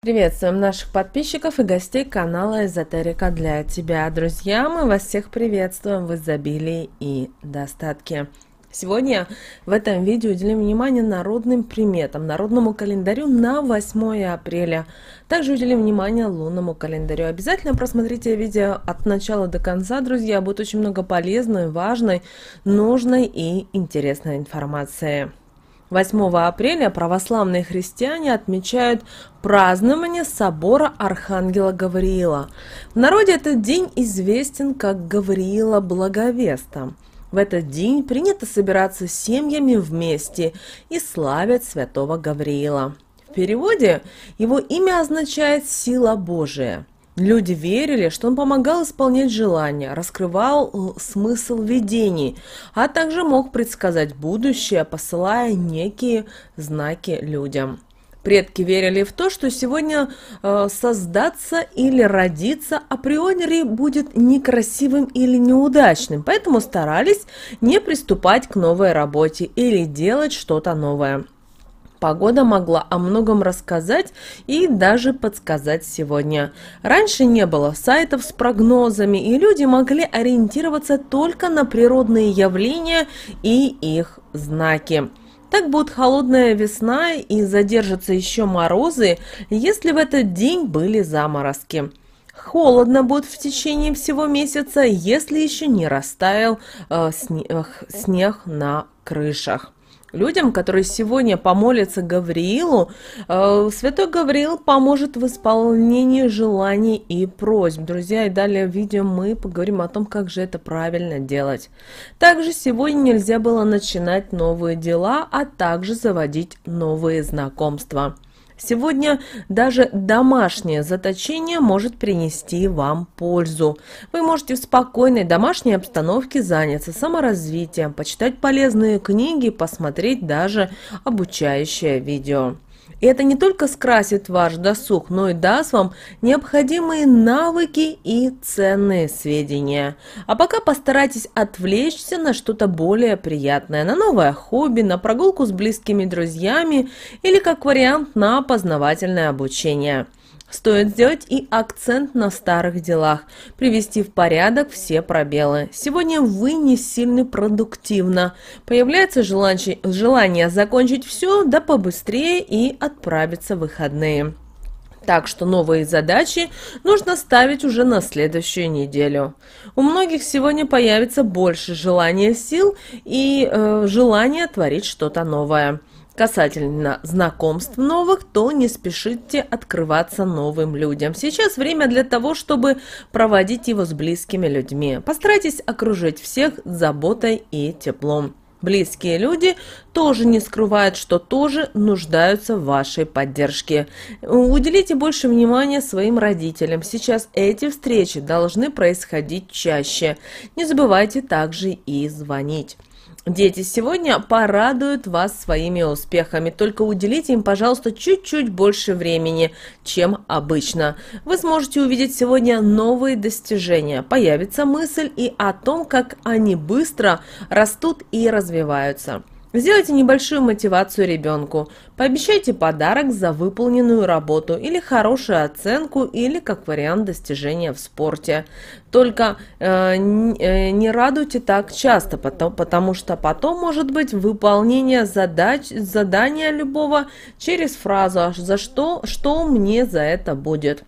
Приветствуем наших подписчиков и гостей канала Эзотерика для тебя. Друзья, мы вас всех приветствуем в изобилии и достатке. Сегодня в этом видео уделим внимание народным приметам, народному календарю на 8 апреля. Также уделим внимание лунному календарю. Обязательно просмотрите видео от начала до конца, друзья. Будет очень много полезной, важной, нужной и интересной информации. 8 апреля православные христиане отмечают празднование собора Архангела Гавриила. В народе этот день известен как Гавриила Благовеста. В этот день принято собираться с семьями вместе и славят святого Гавриила. В переводе его имя означает «сила Божия». Люди верили, что он помогал исполнять желания, раскрывал э, смысл видений, а также мог предсказать будущее, посылая некие знаки людям. Предки верили в то, что сегодня э, создаться или родиться априори будет некрасивым или неудачным, поэтому старались не приступать к новой работе или делать что-то новое. Погода могла о многом рассказать и даже подсказать сегодня. Раньше не было сайтов с прогнозами, и люди могли ориентироваться только на природные явления и их знаки. Так будет холодная весна и задержатся еще морозы, если в этот день были заморозки. Холодно будет в течение всего месяца, если еще не растаял э, снег, снег на крышах людям, которые сегодня помолятся Гавриилу, э, святой Гавриил поможет в исполнении желаний и просьб. Друзья, и далее в видео мы поговорим о том, как же это правильно делать. Также сегодня нельзя было начинать новые дела, а также заводить новые знакомства. Сегодня даже домашнее заточение может принести вам пользу. Вы можете в спокойной домашней обстановке заняться саморазвитием, почитать полезные книги, посмотреть даже обучающее видео. И это не только скрасит ваш досуг, но и даст вам необходимые навыки и ценные сведения. А пока постарайтесь отвлечься на что-то более приятное, на новое хобби, на прогулку с близкими друзьями или, как вариант, на познавательное обучение. Стоит сделать и акцент на старых делах, привести в порядок все пробелы. Сегодня вы не сильно продуктивно. Появляется желание, закончить все, да побыстрее и отправиться в выходные. Так что новые задачи нужно ставить уже на следующую неделю. У многих сегодня появится больше желания сил и э, желания творить что-то новое. Касательно знакомств новых, то не спешите открываться новым людям. Сейчас время для того, чтобы проводить его с близкими людьми. Постарайтесь окружить всех заботой и теплом. Близкие люди тоже не скрывают, что тоже нуждаются в вашей поддержке. Уделите больше внимания своим родителям. Сейчас эти встречи должны происходить чаще. Не забывайте также и звонить. Дети сегодня порадуют вас своими успехами, только уделите им, пожалуйста, чуть-чуть больше времени, чем обычно. Вы сможете увидеть сегодня новые достижения, появится мысль и о том, как они быстро растут и развиваются. Сделайте небольшую мотивацию ребенку. Пообещайте подарок за выполненную работу или хорошую оценку или как вариант достижения в спорте. Только э, э не радуйте так часто, потому, потому что потом может быть выполнение задач, задания любого через фразу «А «За что, что мне за это будет?».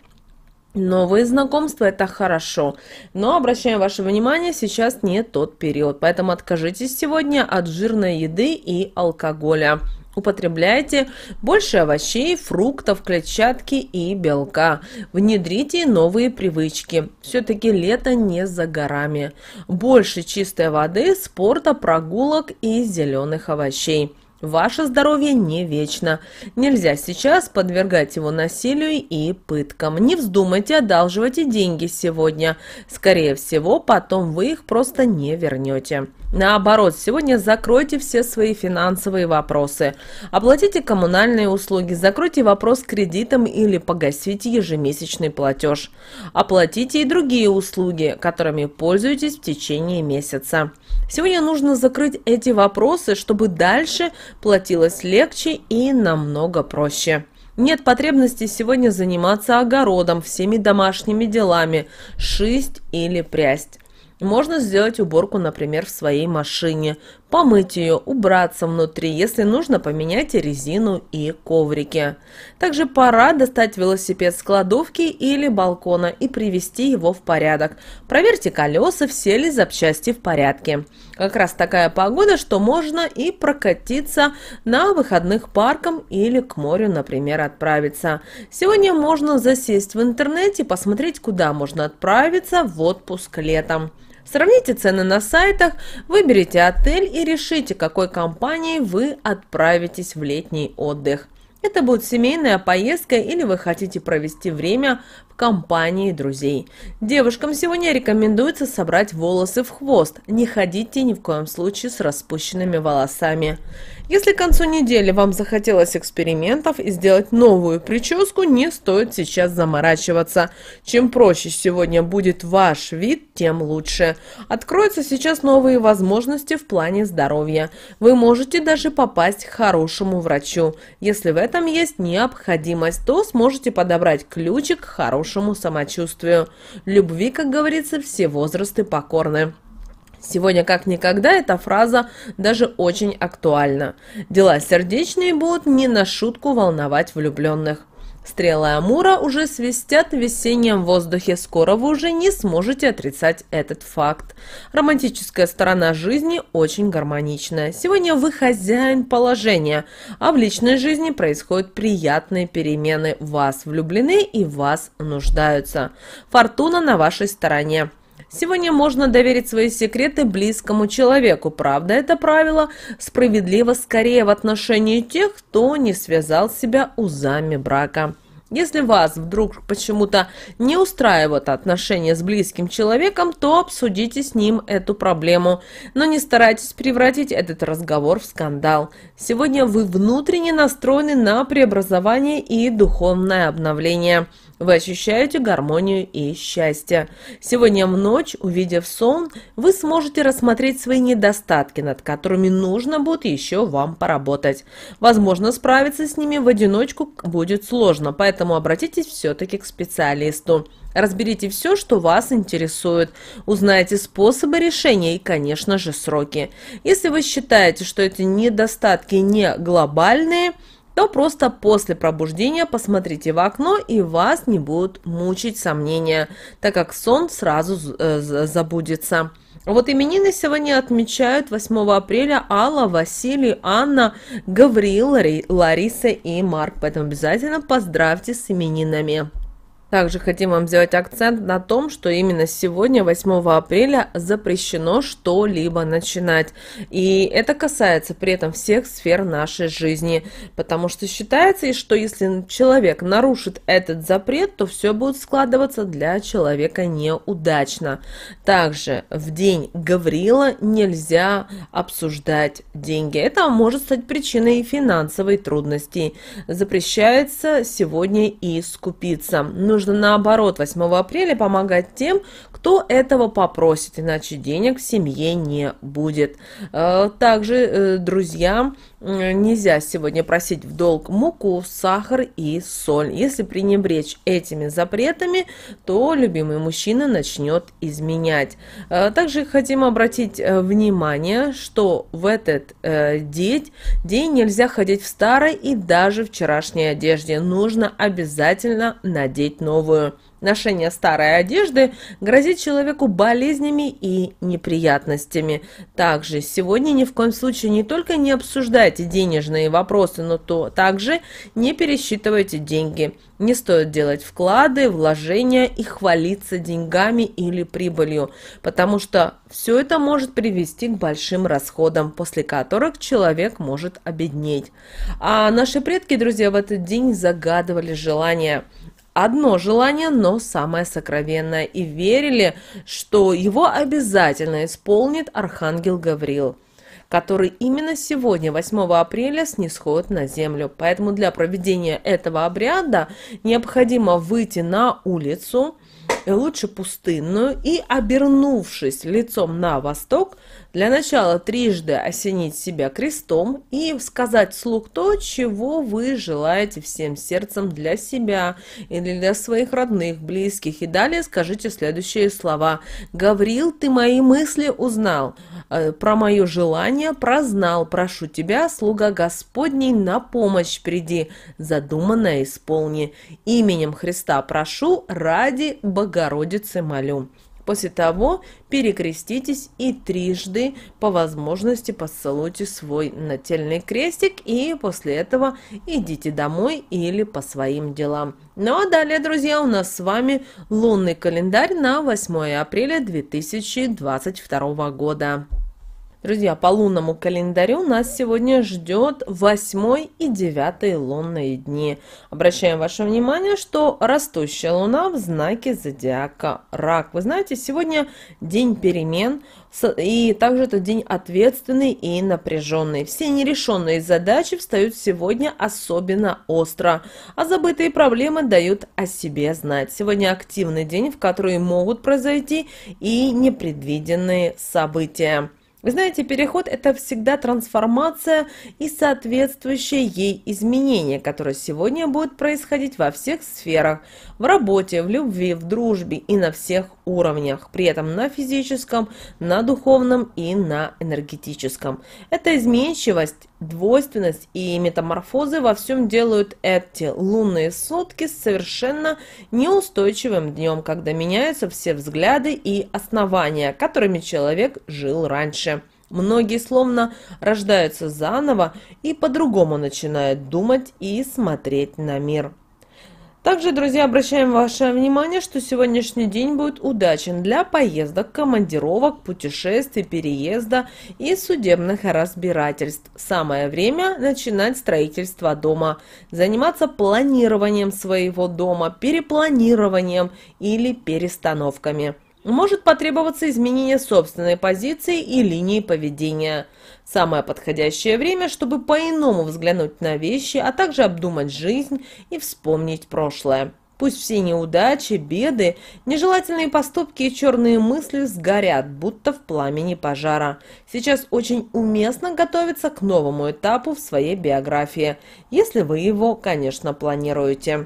Новые знакомства – это хорошо, но обращаем ваше внимание, сейчас не тот период, поэтому откажитесь сегодня от жирной еды и алкоголя. Употребляйте больше овощей, фруктов, клетчатки и белка. Внедрите новые привычки. Все-таки лето не за горами. Больше чистой воды, спорта, прогулок и зеленых овощей. Ваше здоровье не вечно. Нельзя сейчас подвергать его насилию и пыткам. Не вздумайте одалживать и деньги сегодня. Скорее всего, потом вы их просто не вернете. Наоборот, сегодня закройте все свои финансовые вопросы. Оплатите коммунальные услуги, закройте вопрос с кредитом или погасите ежемесячный платеж. Оплатите и другие услуги, которыми пользуетесь в течение месяца. Сегодня нужно закрыть эти вопросы, чтобы дальше платилось легче и намного проще. Нет потребности сегодня заниматься огородом, всеми домашними делами, шисть или прясть. Можно сделать уборку, например, в своей машине, помыть ее, убраться внутри, если нужно, поменять резину и коврики. Также пора достать велосипед с кладовки или балкона и привести его в порядок. Проверьте колеса, все ли запчасти в порядке. Как раз такая погода, что можно и прокатиться на выходных парком или к морю, например, отправиться. Сегодня можно засесть в интернете, и посмотреть, куда можно отправиться в отпуск летом. Сравните цены на сайтах, выберите отель и решите, какой компанией вы отправитесь в летний отдых. Это будет семейная поездка или вы хотите провести время в компании друзей. Девушкам сегодня рекомендуется собрать волосы в хвост. Не ходите ни в коем случае с распущенными волосами. Если к концу недели вам захотелось экспериментов и сделать новую прическу, не стоит сейчас заморачиваться. Чем проще сегодня будет ваш вид, тем лучше. Откроются сейчас новые возможности в плане здоровья. Вы можете даже попасть к хорошему врачу. Если в этом есть необходимость, то сможете подобрать ключик к хорошему самочувствию. Любви, как говорится, все возрасты покорны. Сегодня как никогда эта фраза даже очень актуальна. Дела сердечные будут не на шутку волновать влюбленных. Стрелы Амура уже свистят в весеннем воздухе, скоро вы уже не сможете отрицать этот факт. Романтическая сторона жизни очень гармоничная. Сегодня вы хозяин положения, а в личной жизни происходят приятные перемены. Вас влюблены и вас нуждаются. Фортуна на вашей стороне. Сегодня можно доверить свои секреты близкому человеку. Правда, это правило справедливо скорее в отношении тех, кто не связал себя узами брака. Если вас вдруг почему-то не устраивают отношения с близким человеком, то обсудите с ним эту проблему. Но не старайтесь превратить этот разговор в скандал. Сегодня вы внутренне настроены на преобразование и духовное обновление. Вы ощущаете гармонию и счастье. Сегодня в ночь, увидев сон, вы сможете рассмотреть свои недостатки, над которыми нужно будет еще вам поработать. Возможно, справиться с ними в одиночку будет сложно, поэтому обратитесь все-таки к специалисту. Разберите все, что вас интересует, узнайте способы решения и, конечно же, сроки. Если вы считаете, что эти недостатки не глобальные – то просто после пробуждения посмотрите в окно, и вас не будут мучить сомнения, так как сон сразу э, забудется. Вот именины сегодня отмечают 8 апреля Алла, Василий, Анна, Гавриил, Лариса и Марк. Поэтому обязательно поздравьте с именинами. Также хотим вам сделать акцент на том, что именно сегодня, 8 апреля, запрещено что-либо начинать. И это касается при этом всех сфер нашей жизни, потому что считается, что если человек нарушит этот запрет, то все будет складываться для человека неудачно. Также в день Гаврила нельзя обсуждать деньги. Это может стать причиной финансовой трудности. Запрещается сегодня и скупиться. Нужно нужно наоборот 8 апреля помогать тем, кто этого попросит, иначе денег в семье не будет. Э, также, э, друзья, э, нельзя сегодня просить в долг муку, сахар и соль. Если пренебречь этими запретами, то любимый мужчина начнет изменять. Также хотим обратить внимание, что в этот день, день нельзя ходить в старой и даже вчерашней одежде. Нужно обязательно надеть новую новую. Ношение старой одежды грозит человеку болезнями и неприятностями. Также сегодня ни в коем случае не только не обсуждайте денежные вопросы, но то также не пересчитывайте деньги. Не стоит делать вклады, вложения и хвалиться деньгами или прибылью, потому что все это может привести к большим расходам, после которых человек может обеднеть. А наши предки, друзья, в этот день загадывали желания одно желание, но самое сокровенное, и верили, что его обязательно исполнит Архангел Гаврил который именно сегодня, 8 апреля, снисходит на землю. Поэтому для проведения этого обряда необходимо выйти на улицу, Э, лучше пустынную, и, обернувшись лицом на восток, для начала трижды осенить себя крестом и сказать вслух то, чего вы желаете всем сердцем для себя или для своих родных, близких. И далее скажите следующие слова. «Гаврил, ты мои мысли узнал, э, про мое желание прознал, прошу тебя, слуга Господней, на помощь приди, задуманное исполни. Именем Христа прошу ради Бога Богородице молю». После того перекреститесь и трижды по возможности поцелуйте свой нательный крестик и после этого идите домой или по своим делам. Ну а далее, друзья, у нас с вами лунный календарь на 8 апреля 2022 года. Друзья, по лунному календарю нас сегодня ждет 8 и 9 лунные дни. Обращаем ваше внимание, что растущая луна в знаке зодиака Рак. Вы знаете, сегодня день перемен, и также это день ответственный и напряженный. Все нерешенные задачи встают сегодня особенно остро, а забытые проблемы дают о себе знать. Сегодня активный день, в который могут произойти и непредвиденные события. Вы знаете, переход – это всегда трансформация и соответствующее ей изменение, которое сегодня будет происходить во всех сферах – в работе, в любви, в дружбе и на всех уровнях, при этом на физическом, на духовном и на энергетическом. Эта изменчивость, двойственность и метаморфозы во всем делают эти лунные сутки совершенно неустойчивым днем, когда меняются все взгляды и основания, которыми человек жил раньше. Многие словно рождаются заново и по-другому начинают думать и смотреть на мир. Также, друзья, обращаем ваше внимание, что сегодняшний день будет удачен для поездок, командировок, путешествий, переезда и судебных разбирательств. Самое время начинать строительство дома, заниматься планированием своего дома, перепланированием или перестановками может потребоваться изменение собственной позиции и линии поведения. Самое подходящее время, чтобы по-иному взглянуть на вещи, а также обдумать жизнь и вспомнить прошлое. Пусть все неудачи, беды, нежелательные поступки и черные мысли сгорят, будто в пламени пожара. Сейчас очень уместно готовиться к новому этапу в своей биографии, если вы его, конечно, планируете.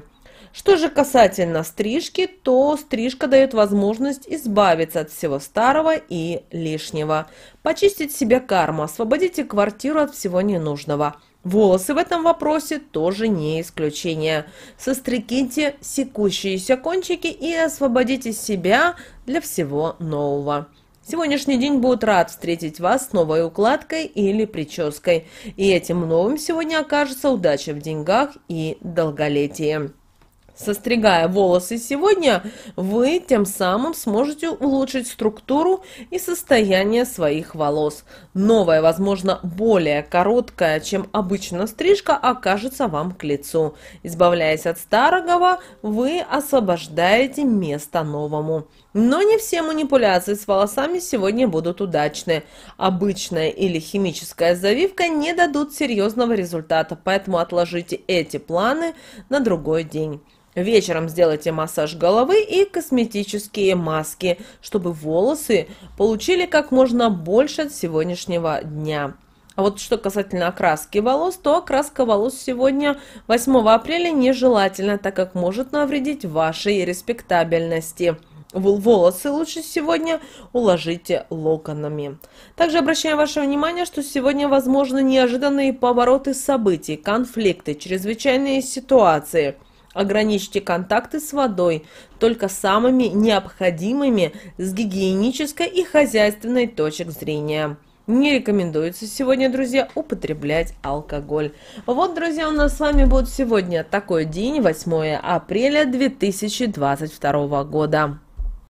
Что же касательно стрижки, то стрижка дает возможность избавиться от всего старого и лишнего. Почистить себе карму, освободите квартиру от всего ненужного. Волосы в этом вопросе тоже не исключение. Состреките секущиеся кончики и освободите себя для всего нового. Сегодняшний день будет рад встретить вас с новой укладкой или прической. И этим новым сегодня окажется удача в деньгах и долголетие состригая волосы сегодня, вы тем самым сможете улучшить структуру и состояние своих волос. Новая, возможно, более короткая, чем обычно стрижка, окажется вам к лицу. Избавляясь от старого, вы освобождаете место новому. Но не все манипуляции с волосами сегодня будут удачны. Обычная или химическая завивка не дадут серьезного результата, поэтому отложите эти планы на другой день. Вечером сделайте массаж головы и косметические маски, чтобы волосы получили как можно больше от сегодняшнего дня. А вот что касательно окраски волос, то окраска волос сегодня 8 апреля нежелательна, так как может навредить вашей респектабельности. Волосы лучше сегодня уложите локонами. Также обращаю ваше внимание, что сегодня возможны неожиданные повороты событий, конфликты, чрезвычайные ситуации. Ограничьте контакты с водой только самыми необходимыми с гигиенической и хозяйственной точек зрения. Не рекомендуется сегодня, друзья, употреблять алкоголь. Вот, друзья, у нас с вами будет сегодня такой день, 8 апреля 2022 года.